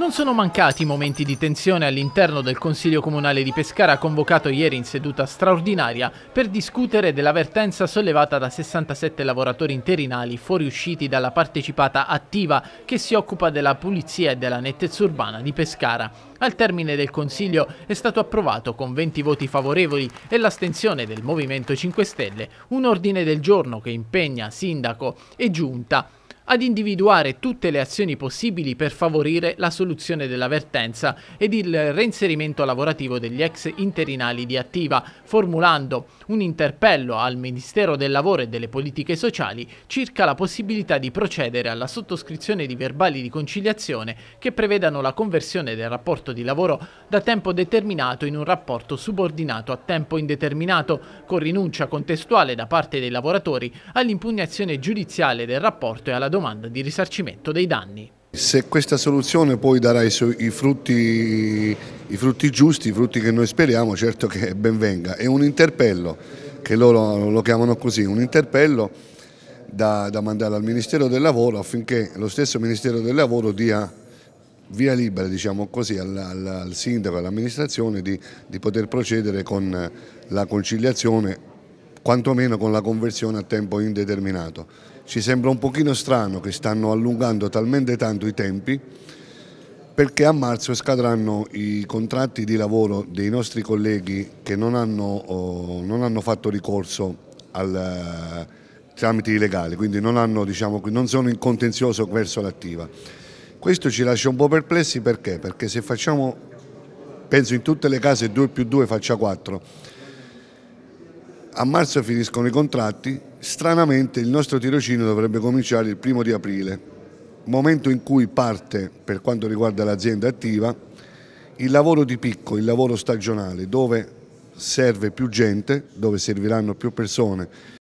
Non sono mancati momenti di tensione all'interno del Consiglio Comunale di Pescara convocato ieri in seduta straordinaria per discutere dell'avvertenza sollevata da 67 lavoratori interinali fuoriusciti dalla partecipata attiva che si occupa della pulizia e della nettezza urbana di Pescara. Al termine del Consiglio è stato approvato con 20 voti favorevoli e l'astensione del Movimento 5 Stelle un ordine del giorno che impegna Sindaco e Giunta ad individuare tutte le azioni possibili per favorire la soluzione dell'avvertenza ed il reinserimento lavorativo degli ex interinali di Attiva, formulando un interpello al Ministero del Lavoro e delle Politiche Sociali circa la possibilità di procedere alla sottoscrizione di verbali di conciliazione che prevedano la conversione del rapporto di lavoro da tempo determinato in un rapporto subordinato a tempo indeterminato, con rinuncia contestuale da parte dei lavoratori all'impugnazione giudiziale del rapporto e alla domanda domanda di risarcimento dei danni. Se questa soluzione poi darà i, frutti, i frutti giusti, i frutti che noi speriamo, certo che ben venga. È un interpello, che loro lo chiamano così, un interpello da, da mandare al Ministero del Lavoro affinché lo stesso Ministero del Lavoro dia via libera diciamo così, al, al, sindaco e all'amministrazione di, di poter procedere con la conciliazione quantomeno con la conversione a tempo indeterminato. Ci sembra un pochino strano che stanno allungando talmente tanto i tempi perché a marzo scadranno i contratti di lavoro dei nostri colleghi che non hanno, oh, non hanno fatto ricorso al, eh, tramite i legali, quindi non, hanno, diciamo, non sono in contenzioso verso l'attiva. Questo ci lascia un po' perplessi perché? Perché se facciamo, penso in tutte le case 2 più 2 faccia 4, a marzo finiscono i contratti, stranamente il nostro tirocino dovrebbe cominciare il primo di aprile, momento in cui parte, per quanto riguarda l'azienda attiva, il lavoro di picco, il lavoro stagionale, dove serve più gente, dove serviranno più persone